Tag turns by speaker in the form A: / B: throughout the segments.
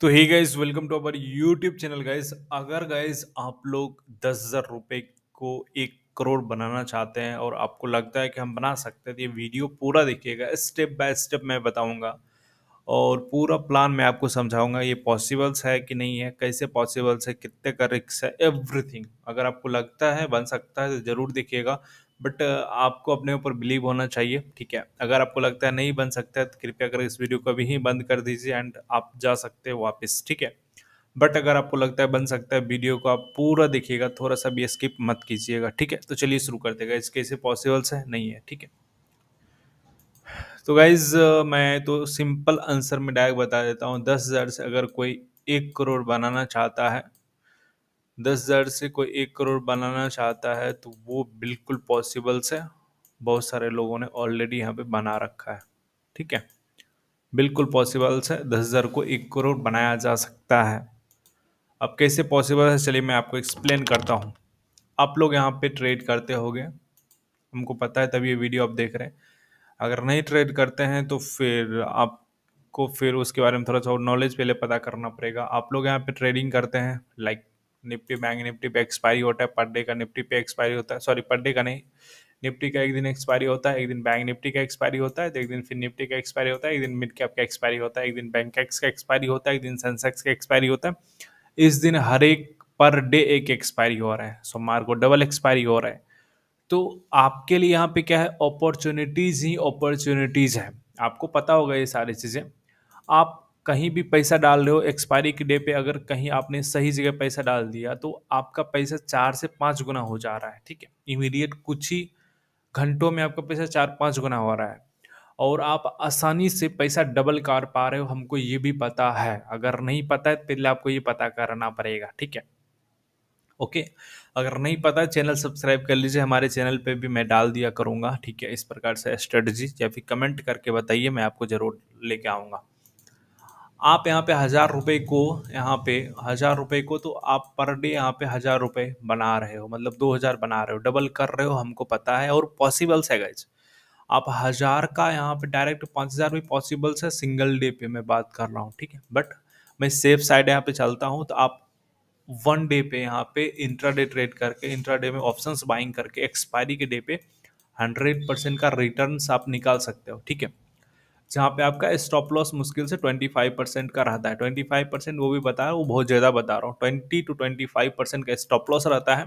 A: तो hey guys welcome to our YouTube channel guys अगर guys आप लोग दस हज़ार रुपये को एक करोड़ बनाना चाहते हैं और आपको लगता है कि हम बना सकते हैं तो ये वीडियो पूरा देखिएगा स्टेप बाय स्टेप मैं बताऊंगा और पूरा प्लान मैं आपको समझाऊंगा ये पॉसिबल्स है कि नहीं है कैसे पॉसिबल्स है कितने का रिक्स है एवरीथिंग अगर आपको लगता है बन सकता है तो ज़रूर देखिएगा बट आपको अपने ऊपर बिलीव होना चाहिए ठीक है अगर आपको लगता है नहीं बन सकता है तो कृपया कर इस वीडियो को अभी ही बंद कर दीजिए एंड आप जा सकते हो वापस ठीक है बट अगर आपको लगता है बन सकता है वीडियो को आप पूरा देखिएगा थोड़ा सा भी स्किप मत कीजिएगा ठीक है तो चलिए शुरू कर देगा इसके इसे पॉसिबल्स है नहीं है ठीक है तो गाइज मैं तो सिंपल आंसर में डायरेक्ट बता देता हूँ दस हज़ार से अगर कोई एक करोड़ बनाना चाहता है दस हज़ार से कोई एक करोड़ बनाना चाहता है तो वो बिल्कुल पॉसिबल्स है बहुत सारे लोगों ने ऑलरेडी यहाँ पे बना रखा है ठीक है बिल्कुल पॉसिबल्स है दस हज़ार को एक करोड़ बनाया जा सकता है अब कैसे पॉसिबल है चलिए मैं आपको एक्सप्लेन करता हूँ आप लोग यहाँ पे ट्रेड करते होंगे हमको पता है तभी ये वीडियो आप देख रहे हैं अगर नहीं ट्रेड करते हैं तो फिर आप को फिर उसके बारे में थोड़ा सा और नॉलेज पहले पता करना पड़ेगा आप लोग यहाँ पे ट्रेडिंग करते हैं लाइक निफ्टी बैंक निफ्टी पे एक्सपायरी होता है पर डे का निफ्टी पे एक्सपायरी होता है सॉरी पर डे का नहीं निफ्टी का एक दिन एक्सपायरी होता है एक दिन बैंक निफ्टी का एक्सपायरी होता है तो एक दिन फिर निफ्टी का एक्सपायरी होता है एक दिन मिड कैप का एक्सपायरी होता है एक दिन बैंक एक्स का एक्सपायरी होता है एक दिन सेंसेक्स का एक्सपायरी होता है इस दिन हर एक पर डे एक एक्सपायरी हो रहा है सोमवार को डबल एक्सपायरी हो रहा है तो आपके लिए यहाँ पे क्या है अपॉर्चुनिटीज़ ही अपॉर्चुनिटीज़ है आपको पता होगा ये सारी चीज़ें आप कहीं भी पैसा डाल रहे हो एक्सपायरी के डे पे अगर कहीं आपने सही जगह पैसा डाल दिया तो आपका पैसा चार से पाँच गुना हो जा रहा है ठीक है इमीडिएट कुछ ही घंटों में आपका पैसा चार पाँच गुना हो रहा है और आप आसानी से पैसा डबल कर पा रहे हो हमको ये भी पता है अगर नहीं पता है पहले आपको ये पता करना पड़ेगा ठीक है ओके अगर नहीं पता चैनल सब्सक्राइब कर लीजिए हमारे चैनल पे भी मैं डाल दिया करूँगा ठीक है इस प्रकार से स्ट्रेटजी या फिर कमेंट करके बताइए मैं आपको ज़रूर लेके आऊँगा आप यहाँ पे हज़ार रुपये को यहाँ पे हज़ार रुपये को तो आप पर डे यहाँ पे हज़ार रुपये बना रहे हो मतलब दो हज़ार बना रहे हो डबल कर रहे हो हमको पता है और पॉसिबल्स है गाइज आप हज़ार का यहाँ पे डायरेक्ट पाँच हज़ार भी पॉसिबल्स है सिंगल डे पे मैं बात कर रहा हूँ ठीक है बट मैं सेफ साइड यहाँ पे चलता हूँ तो आप वन डे पे यहाँ पे इंट्रा डे ट्रेड करके इंट्रा डे में ऑप्शंस बाइंग करके एक्सपायरी के डे पे हंड्रेड परसेंट का रिटर्न आप निकाल सकते हो ठीक है जहाँ पे आपका स्टॉप लॉस मुश्किल से 25 परसेंट का रहता है 25 परसेंट वो भी बता रहा हूँ बहुत ज़्यादा बता रहा हूँ 20 टू 25 परसेंट का स्टॉप लॉस रहता है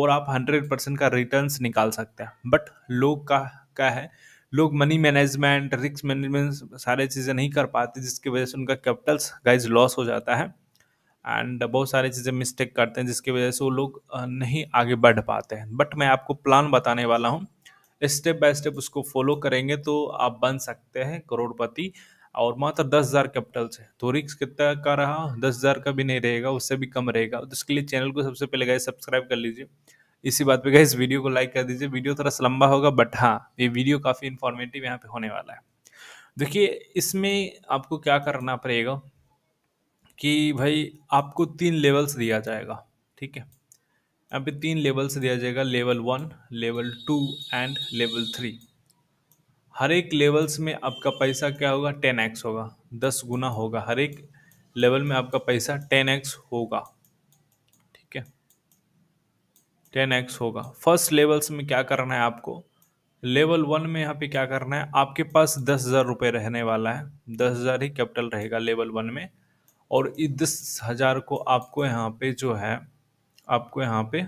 A: और आप 100 परसेंट का रिटर्न निकाल सकते हैं बट लोग का क्या है लोग मनी मैनेजमेंट रिस्क मैनेजमेंट सारे चीज़ें नहीं कर पाते जिसकी वजह से उनका कैपिटल्स गाइज लॉस हो जाता है एंड बहुत सारी चीज़ें मिस्टेक करते हैं जिसकी वजह से वो लोग नहीं आगे बढ़ पाते हैं बट मैं आपको प्लान बताने वाला हूँ स्टेप बाय स्टेप उसको फॉलो करेंगे तो आप बन सकते हैं करोड़पति और मात्र दस हज़ार कैपिटल से तो रिक्स कितना का रहा दस हज़ार का भी नहीं रहेगा उससे भी कम रहेगा तो इसके लिए चैनल को सबसे पहले गए सब्सक्राइब कर लीजिए इसी बात पे गए इस वीडियो को लाइक कर दीजिए वीडियो थोड़ा सा लंबा होगा बट हाँ ये वीडियो काफ़ी इन्फॉर्मेटिव यहाँ पे होने वाला है देखिए इसमें आपको क्या करना पड़ेगा कि भाई आपको तीन लेवल्स दिया जाएगा ठीक है यहाँ पे तीन लेवल से दिया जाएगा level one level two and level three हर एक लेवल्स में आपका पैसा क्या होगा टेन एक्स होगा दस गुना होगा हर एक लेवल में आपका पैसा टेन एक्स होगा ठीक है टेन एक्स होगा फर्स्ट लेवल्स में क्या करना है आपको लेवल वन में यहाँ पे क्या करना है आपके पास दस हज़ार रुपये रहने वाला है दस हज़ार ही कैपिटल रहेगा लेवल वन में और इस दस हज़ार को आपको यहाँ पे जो है आपको यहाँ पे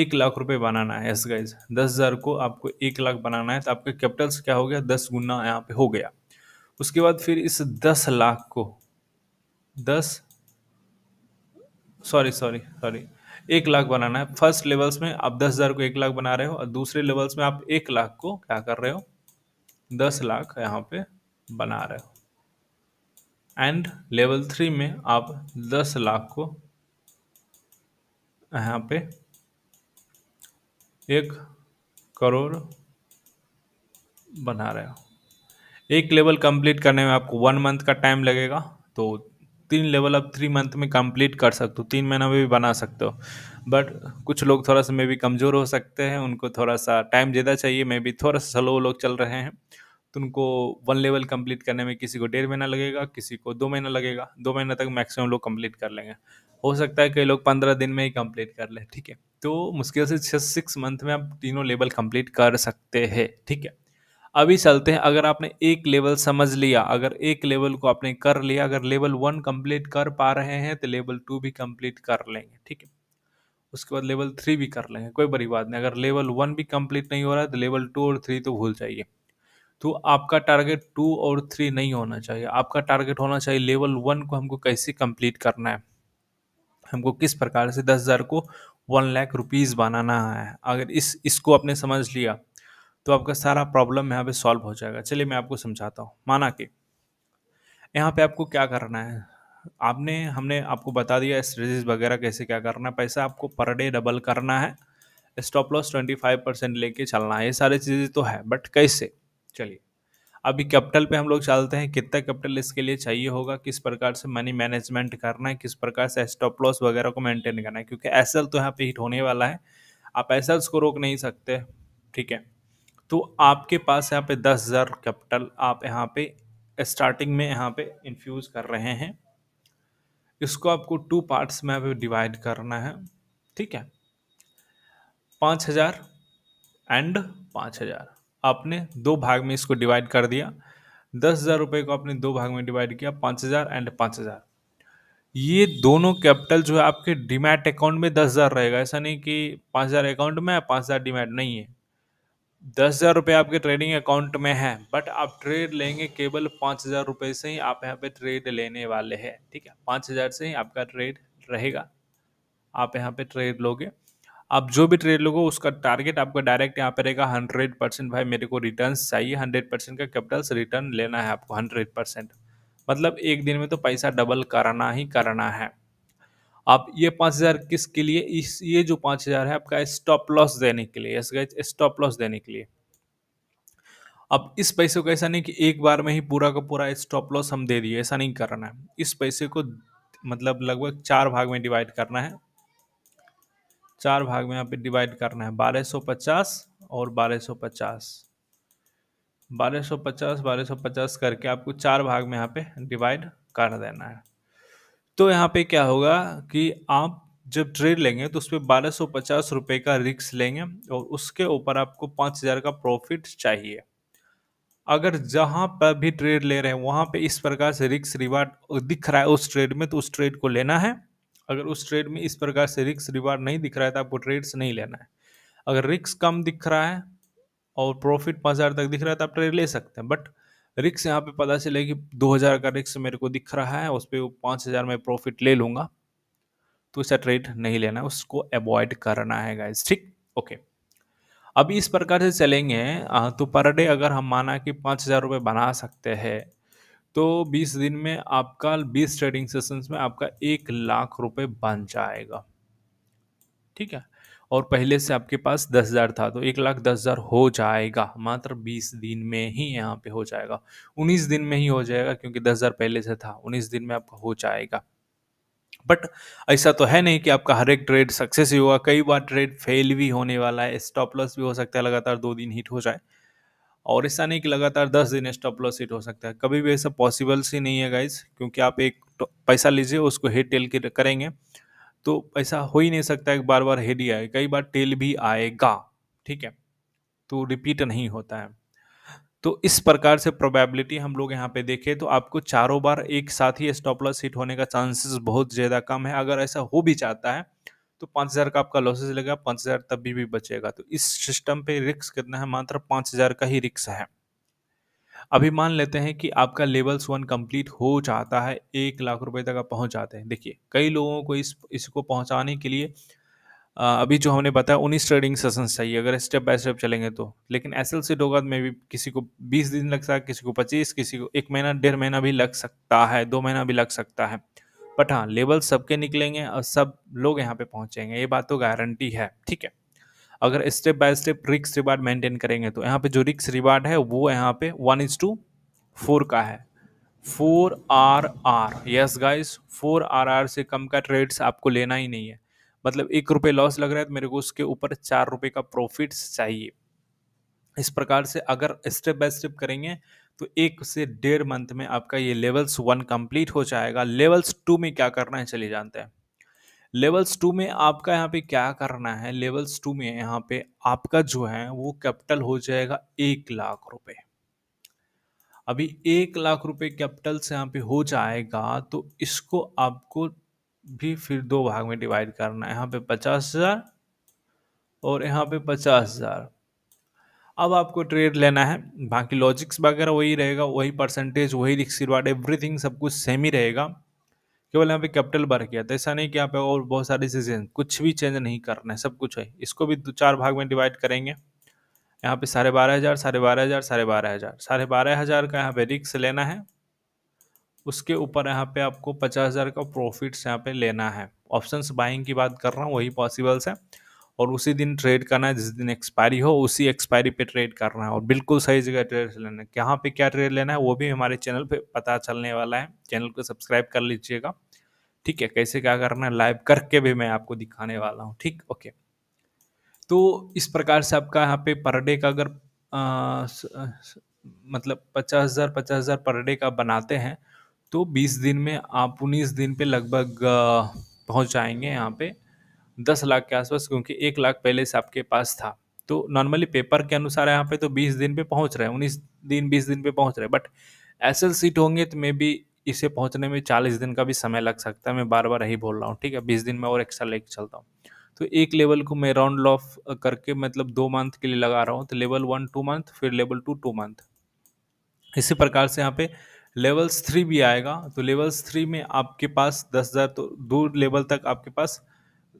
A: एक लाख रुपए बनाना है एस गाइज दस हज़ार को आपको एक लाख बनाना है तो आपके कैपिटल्स क्या हो गया दस गुना यहाँ पे हो गया उसके बाद फिर इस दस लाख को दस सॉरी सॉरी सॉरी एक लाख बनाना है फर्स्ट लेवल्स में आप दस हज़ार को एक लाख बना रहे हो और दूसरे लेवल्स में आप एक लाख को क्या कर रहे हो दस लाख यहाँ पे बना रहे हो एंड लेवल थ्री में आप दस लाख को यहाँ पे एक करोड़ बना रहे हो एक लेवल कंप्लीट करने में आपको वन मंथ का टाइम लगेगा तो तीन लेवल आप थ्री मंथ में कंप्लीट कर सकते हो तीन महीना में भी बना सकते हो बट कुछ लोग थोड़ा सा मे भी कमज़ोर हो सकते हैं उनको थोड़ा सा टाइम ज़्यादा चाहिए मे भी थोड़ा सा स्लो लोग चल रहे हैं तुमको वन लेवल कंप्लीट करने में किसी को डेढ़ महीना लगेगा किसी को दो महीना लगेगा दो महीना तक मैक्सिमम लोग कंप्लीट कर लेंगे हो सकता है कई लोग पंद्रह दिन में ही कंप्लीट कर ले ठीक है तो मुश्किल से छः सिक्स मंथ में आप तीनों लेवल कंप्लीट कर सकते हैं ठीक है अभी चलते हैं अगर आपने एक लेवल समझ लिया अगर एक लेवल को आपने कर लिया अगर लेवल वन कंप्लीट कर पा रहे हैं तो लेवल टू भी कंप्लीट कर लेंगे ठीक है उसके बाद लेवल थ्री भी कर लेंगे कोई बड़ी बात नहीं अगर लेवल वन भी कंप्लीट नहीं हो रहा है तो लेवल टू और थ्री तो भूल जाइए तो आपका टारगेट टू और थ्री नहीं होना चाहिए आपका टारगेट होना चाहिए लेवल वन को हमको कैसे कंप्लीट करना है हमको किस प्रकार से दस हज़ार को वन लाख रुपीज़ बनाना है अगर इस इसको आपने समझ लिया तो आपका सारा प्रॉब्लम यहाँ पे सॉल्व हो जाएगा चलिए मैं आपको समझाता हूँ माना कि यहाँ पे आपको क्या करना है आपने हमने आपको बता दिया स्ट्रेटेज वगैरह कैसे क्या करना है पैसा आपको पर डे डबल करना है stop loss twenty five percent लेके चलना है ये सारी चीज़ें तो है बट कैसे चलिए अभी कैपिटल पे हम लोग चलते हैं कितना कैपिटल इसके लिए चाहिए होगा किस प्रकार से मनी मैनेजमेंट करना है किस प्रकार से स्टॉप लॉस वगैरह को मेंटेन करना है क्योंकि एस तो यहाँ पे हिट होने वाला है आप एस को रोक नहीं सकते ठीक है तो आपके पास यहाँ पे दस हज़ार कैपिटल आप यहाँ पे स्टार्टिंग में यहाँ पे इन्फ्यूज़ कर रहे हैं इसको आपको टू पार्ट्स में यहाँ डिवाइड करना है ठीक है पाँच हज़ार एंड पाँच हज़ार आपने दो भाग में इसको डिवाइड कर दिया दस हज़ार रुपये को आपने दो भाग में डिवाइड किया पाँच हज़ार एंड पाँच हज़ार ये दोनों कैपिटल जो है आपके डीमैट अकाउंट में दस हज़ार रहेगा ऐसा नहीं कि पाँच हज़ार अकाउंट में है पाँच हज़ार डीमैट नहीं है दस हज़ार रुपये आपके ट्रेडिंग अकाउंट में है बट आप ट्रेड लेंगे केवल पाँच हज़ार रुपये से ही आप यहाँ पे ट्रेड लेने वाले हैं ठीक है पाँच हज़ार से ही आपका ट्रेड रहेगा आप यहाँ पे ट्रेड लोगे आप जो भी ट्रेड लोगे उसका टारगेट आपका डायरेक्ट यहाँ पे रहेगा हंड्रेड परसेंट भाई मेरे को रिटर्न चाहिए हंड्रेड परसेंट का कैपिटल्स रिटर्न लेना है आपको हंड्रेड परसेंट मतलब एक दिन में तो पैसा डबल कराना ही कराना है आप ये पाँच हज़ार किसके लिए इस ये जो पाँच हज़ार है आपका स्टॉप लॉस देने के लिए स्टॉप लॉस देने के लिए अब इस पैसे को ऐसा नहीं कि एक बार में ही पूरा का पूरा स्टॉप लॉस हम दे दिए ऐसा नहीं करना है इस पैसे को मतलब लगभग चार भाग में डिवाइड करना है चार भाग में यहाँ पे डिवाइड करना है 1250 और 1250 1250 1250 करके आपको चार भाग में यहाँ पे डिवाइड कर देना है तो यहाँ पे क्या होगा कि आप जब ट्रेड लेंगे तो उस पर बारह सौ पचास रुपये का रिक्स लेंगे और उसके ऊपर आपको पाँच हज़ार का प्रॉफिट चाहिए अगर जहाँ पर भी ट्रेड ले रहे हैं वहाँ पे इस प्रकार से रिक्स रिवार्ड दिख रहा है उस ट्रेड में तो उस ट्रेड को लेना है अगर उस ट्रेड में इस प्रकार से रिक्स रिवार्ड नहीं दिख रहा है तो आपको ट्रेड्स नहीं लेना है अगर रिक्स कम दिख रहा है और प्रॉफिट पाँच हज़ार तक दिख रहा है तो आप ट्रेड ले सकते हैं बट रिक्स यहाँ पे पता चले कि दो हज़ार का रिक्स मेरे को दिख रहा है उस पर पाँच हज़ार में प्रॉफिट ले लूँगा तो ऐसा ट्रेड नहीं लेना है उसको अवॉइड करना है गाइज ठीक ओके अभी इस प्रकार से चलेंगे हाँ, तो पर डे अगर हम माना कि पाँच हज़ार रुपये बना सकते हैं तो 20 दिन में आपका 20 ट्रेडिंग सेशंस में आपका एक लाख रुपए बन जाएगा ठीक है और पहले से आपके पास दस हज़ार था तो एक लाख दस हज़ार हो जाएगा मात्र बीस दिन में ही यहाँ पे हो जाएगा उन्नीस दिन में ही हो जाएगा क्योंकि दस हज़ार पहले से था उन्नीस दिन में आपका हो जाएगा बट ऐसा तो है नहीं कि आपका हर एक ट्रेड सक्सेस ही होगा कई बार ट्रेड फेल भी होने वाला है स्टॉप लॉस भी हो सकता है लगातार दो दिन हिट हो जाए और ऐसा नहीं कि लगातार दस दिन स्टॉप लॉस हिट हो सकता है कभी भी ऐसा पॉसिबल सी नहीं है गाइज क्योंकि आप एक तो पैसा लीजिए उसको हेड टेल के करेंगे तो ऐसा हो ही नहीं सकता है बार बार हेड ही आए कई बार टेल भी आएगा ठीक है तो रिपीट नहीं होता है तो इस प्रकार से प्रोबेबिलिटी हम लोग यहाँ पे देखें तो आपको चारों बार एक साथ ही स्टॉप लॉस हिट होने का चांसेस बहुत ज़्यादा कम है अगर ऐसा हो भी जाता है तो पाँच हज़ार का आपका लॉसेज लगेगा पाँच हज़ार तब भी, भी बचेगा तो इस सिस्टम पे रिक्स कितना है मात्र पाँच हज़ार का ही रिक्स है अभी मान लेते हैं कि आपका लेवल्स वन कंप्लीट हो जाता है एक लाख रुपए तक आप पहुंच जाते हैं देखिए कई लोगों को इस इसको पहुंचाने के लिए अभी जो हमने बताया उन्हीं ट्रेडिंग सेशन चाहिए अगर स्टेप बाय स्टेप चलेंगे तो लेकिन एस एल सी डोगा में भी किसी को बीस दिन लग सकता है किसी को पच्चीस किसी को एक महीना डेढ़ महीना भी लग सकता है दो महीना भी लग सकता है बट हाँ लेवल सबके निकलेंगे और सब लोग यहाँ पे पहुँचेंगे ये बात तो गारंटी है ठीक है अगर स्टेप बाय स्टेप रिक्स रिवार्ड मेंटेन करेंगे तो यहाँ पे जो रिक्स रिवार्ड है वो यहाँ पे वन इज टू फोर का है four R R yes guys four R R से कम का ट्रेड्स आपको लेना ही नहीं है मतलब एक रुपये लॉस लग रहा है तो मेरे को उसके ऊपर चार रुपये का प्रॉफिट्स चाहिए इस प्रकार से अगर स्टेप बाय स्टेप करेंगे तो एक से डेढ़ मंथ में आपका ये लेवल्स वन कंप्लीट हो जाएगा लेवल्स टू में क्या करना है चलिए जानते हैं लेवल्स टू में आपका यहाँ पे क्या करना है लेवल्स टू में यहाँ पे आपका जो है वो कैपिटल हो जाएगा एक लाख रुपए अभी एक लाख रुपए कैपिटल से यहाँ पे हो जाएगा तो इसको आपको भी फिर दो भाग में डिवाइड करना है यहाँ पे पचास हज़ार और यहाँ पे पचास हज़ार अब आपको ट्रेड लेना है बाकी लॉजिक्स वगैरह वही रहेगा वही परसेंटेज वही रिक्स रिवार्ड एवरीथिंग सब कुछ सेम ही रहेगा केवल यहाँ पे कैपिटल बर किया था तो ऐसा नहीं कि यहाँ पे और बहुत सारे डिसीजन कुछ भी चेंज नहीं करना है सब कुछ है इसको भी दो चार भाग में डिवाइड करेंगे यहाँ पे साढ़े बारह हज़ार साढ़े बारह हज़ार साढ़े बारह हज़ार साढ़े बारह हज़ार का यहाँ पे रिक्स लेना है उसके ऊपर यहाँ पे आपको पचास हज़ार का प्रॉफिट्स यहाँ पे लेना है ऑप्शंस बाइंग की बात कर रहा हूँ वही पॉसिबल्स है और उसी दिन ट्रेड करना है जिस दिन एक्सपायरी हो उसी एक्सपायरी पे ट्रेड करना है और बिल्कुल सही जगह ट्रेड लेना है कहाँ पे क्या ट्रेड लेना है वो भी हमारे चैनल पे पता चलने वाला है चैनल को सब्सक्राइब कर लीजिएगा ठीक है कैसे क्या करना है लाइव करके भी मैं आपको दिखाने वाला हूँ ठीक ओके तो इस प्रकार से आपका यहाँ पे पर डे का अगर आ, स, स, मतलब पचास हज़ार पचास हज़ार पर डे का बनाते हैं तो बीस दिन में आप उन्नीस दिन पे लगभग पहुँच जाएंगे यहाँ पे दस लाख के आसपास क्योंकि एक लाख पहले से आपके पास था तो नॉर्मली पेपर के अनुसार यहाँ पे तो बीस दिन पे पहुँच रहे हैं उन्नीस दिन बीस दिन पे पहुँच रहे हैं बट एस एल सीट होंगे तो मे बी इसे पहुँचने में चालीस दिन का भी समय लग सकता है मैं बार बार यही बोल रहा हूँ ठीक है बीस दिन में और एक्स्ट्रा लेके चलता हूँ तो एक लेवल को मैं राउंड ऑफ करके मतलब दो मंथ के लिए लगा रहा हूँ तो लेवल वन टू मंथ फिर लेवल टू टू मंथ इसी प्रकार से यहाँ पे लेवल्स थ्री भी आएगा तो लेवल्स थ्री में आपके पास दस हज़ार तो दो लेवल तक आपके पास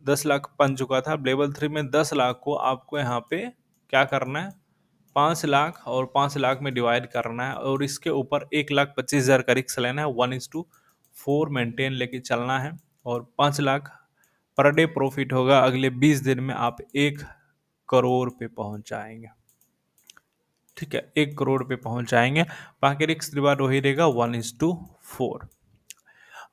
A: दस लाख बन चुका था अब लेवल थ्री में दस लाख को आपको यहाँ पे क्या करना है पाँच लाख और पाँच लाख में डिवाइड करना है और इसके ऊपर एक लाख पच्चीस हज़ार का रिक्स लेना है वन इंस टू फोर मेंटेन लेके चलना है और पाँच लाख पर डे प्रॉफिट होगा अगले बीस दिन में आप एक करोड़ पे पहुंच जाएंगे ठीक है एक करोड़ पे पहुंच जाएंगे बाकी रिक्स रिवार्ड वही रहेगा वन इंस टू फोर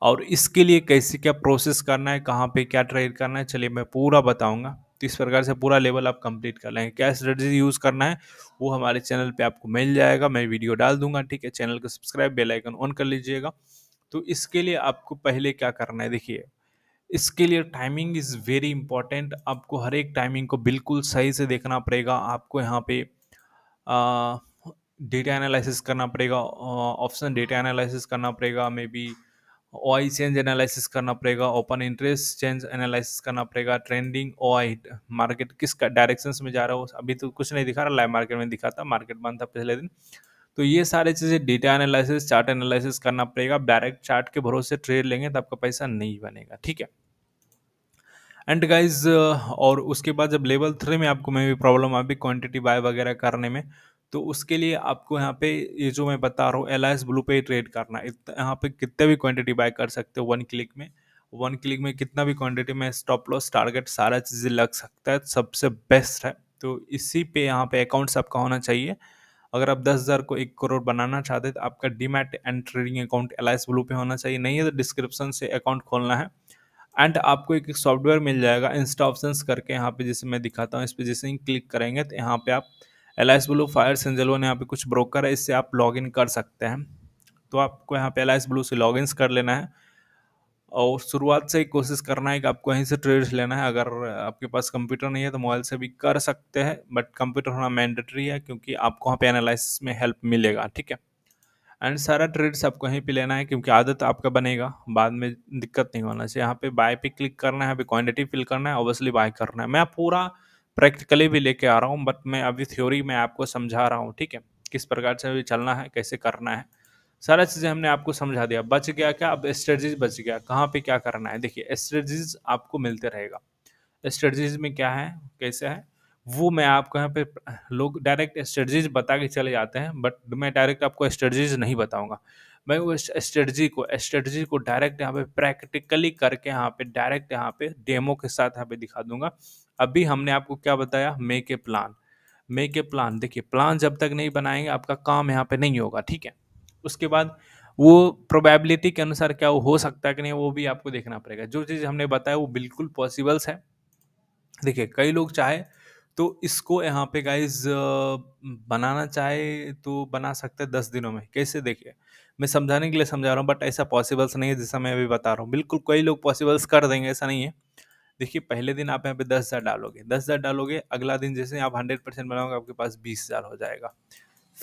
A: और इसके लिए कैसे क्या प्रोसेस करना है कहाँ पे क्या ट्रेड करना है चलिए मैं पूरा बताऊँगा तो इस प्रकार से पूरा लेवल आप कंप्लीट कर लेंगे क्या स्ट्रेटजी यूज़ करना है वो हमारे चैनल पे आपको मिल जाएगा मैं वीडियो डाल दूंगा ठीक है चैनल को सब्सक्राइब बेलाइकन ऑन कर लीजिएगा तो इसके लिए आपको पहले क्या करना है देखिए इसके लिए टाइमिंग इज़ वेरी इंपॉर्टेंट आपको हर एक टाइमिंग को बिल्कुल सही से देखना पड़ेगा आपको यहाँ पे डेटा एनालिसिस करना पड़ेगा ऑप्शन डेटा एनालिसिस करना पड़ेगा maybe O I change analysis करना पड़ेगा ओपन इंटरेस्ट चेंज एनालिसिस करना पड़ेगा ट्रेंडिंग ओ आई मार्केट किस डायरेक्शन में जा रहा हो अभी तो कुछ नहीं दिखा रहा लाइव मार्केट में दिखा था मार्केट बंद था पिछले दिन तो ये सारे चीज़ें डेटा एनालिसिस चार्ट एनालिसिस करना पड़ेगा डायरेक्ट चार्ट के भरोसे ट्रेड लेंगे तो आपका पैसा नहीं बनेगा ठीक है एंड गाइज और उसके बाद जब लेवल थ्री में आपको में भी प्रॉब्लम आ भी क्वांटिटी बाय वगैरह करने में तो उसके लिए आपको यहाँ पे ये जो मैं बता रहा हूँ एल आई ब्लू पे ट्रेड करना यहाँ पे कितने भी क्वांटिटी बाय कर सकते हो वन क्लिक में वन क्लिक में कितना भी क्वांटिटी में स्टॉप लॉस टारगेट सारा चीज़ें लग सकता है सबसे बेस्ट है तो इसी पे यहाँ पे अकाउंट्स आपका होना चाहिए अगर आप दस हज़ार को एक करोड़ बनाना चाहते हैं तो आपका demat and trading account Alice Blue पे होना चाहिए नहीं है तो डिस्क्रिप्शन से अकाउंट खोलना है एंड आपको एक सॉफ्टवेयर मिल जाएगा इंस्टा ऑप्शन करके यहाँ पे जैसे मैं दिखाता हूँ इस पर जैसे ही क्लिक करेंगे तो यहाँ पे आप Alice Blue fire ने यहाँ पे कुछ ब्रोकर है इससे आप इन कर सकते हैं तो आपको यहाँ पे एल आई एस ब्लू से लॉगिन कर लेना है और शुरुआत से ही कोशिश करना है कि आपको यहीं से ट्रेड्स लेना है अगर आपके पास कंप्यूटर नहीं है तो मोबाइल से भी कर सकते हैं बट कंप्यूटर होना मैंडेटरी है क्योंकि आपको वहाँ पे एनालिसिस में हेल्प मिलेगा ठीक है एंड सारा ट्रेड्स आपको यहीं पे लेना है क्योंकि आदत आपका बनेगा बाद में दिक्कत नहीं होना चाहिए यहाँ पे बाय पे क्लिक करना है यहाँ पे क्वान्टिटी फिल करना है ऑब्वियसली बाय करना है मैं पूरा प्रैक्टिकली भी लेके आ रहा हूँ बट मैं अभी थ्योरी में आपको समझा रहा हूँ ठीक है किस प्रकार से अभी चलना है कैसे करना है सारा चीज़ें हमने आपको समझा दिया बच गया क्या अब स्ट्रेटजीज बच गया कहाँ पे क्या करना है देखिए स्ट्रेटजीज आपको मिलते रहेगा स्ट्रेटजीज में क्या है कैसे है वो मैं आपको यहाँ पे लोग डायरेक्ट स्ट्रेटजीज बता के चले जाते हैं बट मैं डायरेक्ट आपको स्ट्रेटजीज नहीं बताऊंगा मैं वो स्ट्रेटजी को स्ट्रेटजी को डायरेक्ट यहाँ पे प्रैक्टिकली करके यहाँ पे डायरेक्ट यहाँ पे डेमो के साथ यहाँ पे दिखा दूंगा अभी हमने आपको क्या बताया make a plan make a plan देखिए प्लान जब तक नहीं बनाएंगे आपका काम यहाँ पे नहीं होगा ठीक है उसके बाद वो प्रोबेबिलिटी के अनुसार क्या वो हो सकता है कि नहीं वो भी आपको देखना पड़ेगा जो चीज़ हमने बताया वो बिल्कुल पॉसिबल्स है देखिए कई लोग चाहे तो इसको यहाँ पे गाइज बनाना चाहे तो बना सकते हैं दस दिनों में कैसे देखिए मैं समझाने के लिए समझा रहा हूँ बट ऐसा पॉसिबल्स नहीं है जैसा मैं अभी बता रहा हूँ बिल्कुल कई लोग पॉसिबल्स कर देंगे ऐसा नहीं है देखिए पहले दिन आप यहाँ पे दस हज़ार डालोगे दस हज़ार डालोगे अगला दिन जैसे आप हंड्रेड परसेंट बनाओगे आपके पास बीस हज़ार हो जाएगा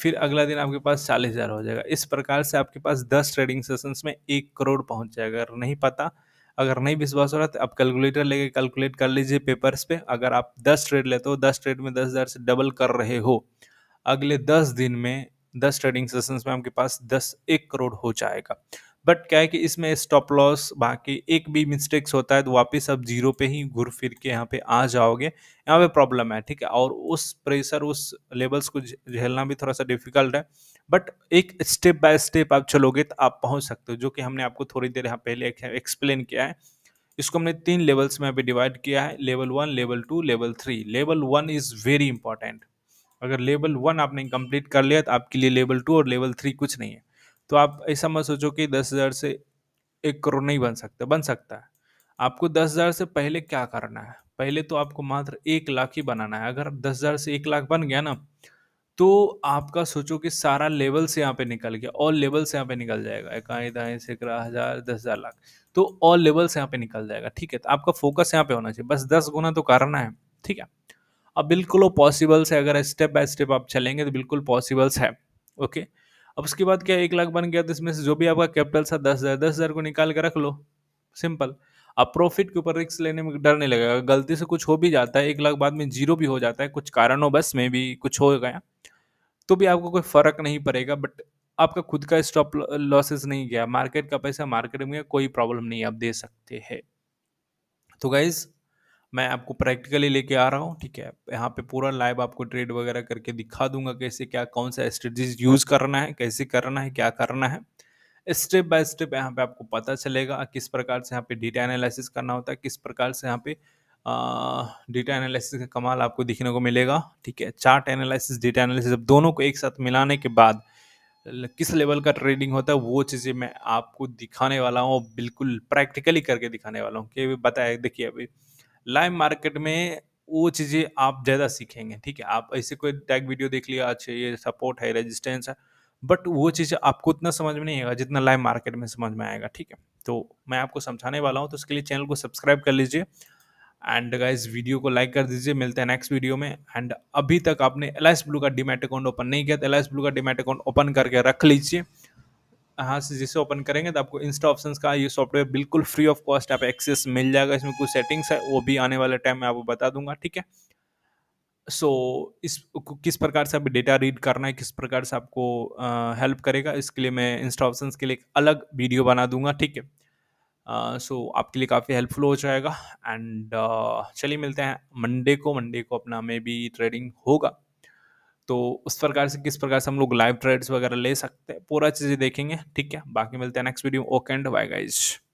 A: फिर अगला दिन आपके पास चालीस हज़ार हो जाएगा इस प्रकार से आपके पास दस ट्रेडिंग सेशंस में एक करोड़ पहुँच जाएगा अगर नहीं पता अगर नहीं विश्वास हो रहा तो आप कैलकुलेटर लेके कैलकुलेट कर लीजिए पेपर्स पे अगर आप दस ट्रेड लेते हो दस ट्रेड में दस हज़ार से डबल कर रहे हो अगले दस दिन में दस ट्रेडिंग सेशंस में आपके पास दस एक करोड़ हो जाएगा बट क्या है कि इसमें स्टॉप लॉस बाकी एक भी मिस्टेक्स होता है तो वापस आप जीरो पे ही घुर फिर के यहाँ पे आ जाओगे यहाँ पे प्रॉब्लम है ठीक है और उस प्रेशर उस लेवल्स को झेलना भी थोड़ा सा डिफिकल्ट है बट एक स्टेप बाय स्टेप आप चलोगे तो आप पहुँच सकते हो जो कि हमने आपको थोड़ी देर यहाँ पहले एक्सप्लेन किया है इसको हमने तीन लेवल्स में अभी डिवाइड किया है level one level two level three level one is very important अगर लेवल वन आपने कंप्लीट कर लिया तो आपके लिए लेवल टू और लेवल थ्री कुछ नहीं है तो आप ऐसा मत सोचो कि दस हज़ार से एक करोड़ नहीं बन सकता बन सकता है आपको दस हज़ार से पहले क्या करना है पहले तो आपको मात्र एक लाख ही बनाना है अगर दस हज़ार से एक लाख बन गया ना तो आपका सोचो कि सारा लेवल से यहाँ पे निकल गया ऑल लेवल से यहाँ पे निकल जाएगा इकाई दाएँ सैकड़ा हज़ार दस हज़ार लाख तो ऑल लेवल से यहाँ पे निकल जाएगा ठीक है तो आपका फोकस यहाँ पे होना चाहिए बस दस गुना तो करना है ठीक है अब बिल्कुल वो पॉसिबल्स है अगर स्टेप बाय स्टेप आप चलेंगे तो बिल्कुल पॉसिबल्स है ओके अब उसके बाद क्या एक लाख बन गया तो इसमें से जो भी आपका कैपिटल था दस हज़ार दस हज़ार को निकाल के रख लो सिंपल अब प्रॉफिट के ऊपर रिस्क लेने में डर नहीं लगेगा गलती से कुछ हो भी जाता है एक लाख बाद में जीरो भी हो जाता है कुछ हो बस में भी कुछ हो गया तो भी आपको कोई फ़र्क नहीं पड़ेगा बट आपका खुद का स्टॉप लॉसेस नहीं गया मार्केट का पैसा मार्केट में कोई प्रॉब्लम नहीं आप दे सकते हैं तो गाइज़ मैं आपको प्रैक्टिकली लेके आ रहा हूँ ठीक है यहाँ पे पूरा लाइव आपको ट्रेड वगैरह करके दिखा दूंगा कैसे क्या कौन सा स्ट्रेटजीज यूज़ करना है कैसे करना है क्या करना है स्टेप बाय स्टेप यहाँ पे आपको पता चलेगा किस प्रकार से यहाँ पे डेटा एनालिसिस करना होता है किस प्रकार से यहाँ पे डेटा एनालिसिस का कमाल आपको दिखने को मिलेगा ठीक है चार्ट एनालिसिस डेटा एनालिसिस अब दोनों को एक साथ मिलाने के बाद किस लेवल का ट्रेडिंग होता है वो चीज़ें मैं आपको दिखाने वाला हूँ बिल्कुल प्रैक्टिकली करके दिखाने वाला हूँ कि बताया देखिए अभी लाइव मार्केट में वो चीज़ें आप ज़्यादा सीखेंगे ठीक है आप ऐसे कोई टैग वीडियो देख लिया अच्छा ये सपोर्ट है रेजिस्टेंस है बट वो चीज़ आपको उतना समझ में नहीं आएगा जितना लाइव मार्केट में समझ में आएगा ठीक है तो मैं आपको समझाने वाला हूँ तो उसके लिए चैनल को सब्सक्राइब कर लीजिए एंड गाइज वीडियो को लाइक कर दीजिए मिलते हैं नेक्स्ट वीडियो में एंड अभी तक आपने एल ब्लू का डीमेट अकाउंट ओपन नहीं किया तो एल ब्लू का डीमेट अकाउंट ओपन करके रख लीजिए यहाँ से जिसे ओपन करेंगे तो आपको इंस्टा ऑप्शन का ये सॉफ्टवेयर बिल्कुल फ्री ऑफ कॉस्ट आप एक्सेस मिल जाएगा इसमें कुछ सेटिंग्स है वो भी आने वाले टाइम में आपको बता दूंगा ठीक है सो so, इस किस प्रकार से आप डेटा रीड करना है किस प्रकार से आपको हेल्प करेगा इसके लिए मैं इंस्टा ऑप्शन के लिए एक अलग वीडियो बना दूंगा ठीक है सो uh, so, आपके लिए काफ़ी हेल्पफुल हो जाएगा एंड uh, चलिए मिलते हैं मंडे को मंडे को अपना मे बी ट्रेडिंग होगा तो उस प्रकार से किस प्रकार से हम लोग लाइव ट्रेड्स वगैरह ले सकते हैं पूरा चीज़ें देखेंगे ठीक है बाकी मिलते हैं next video okay and bye guys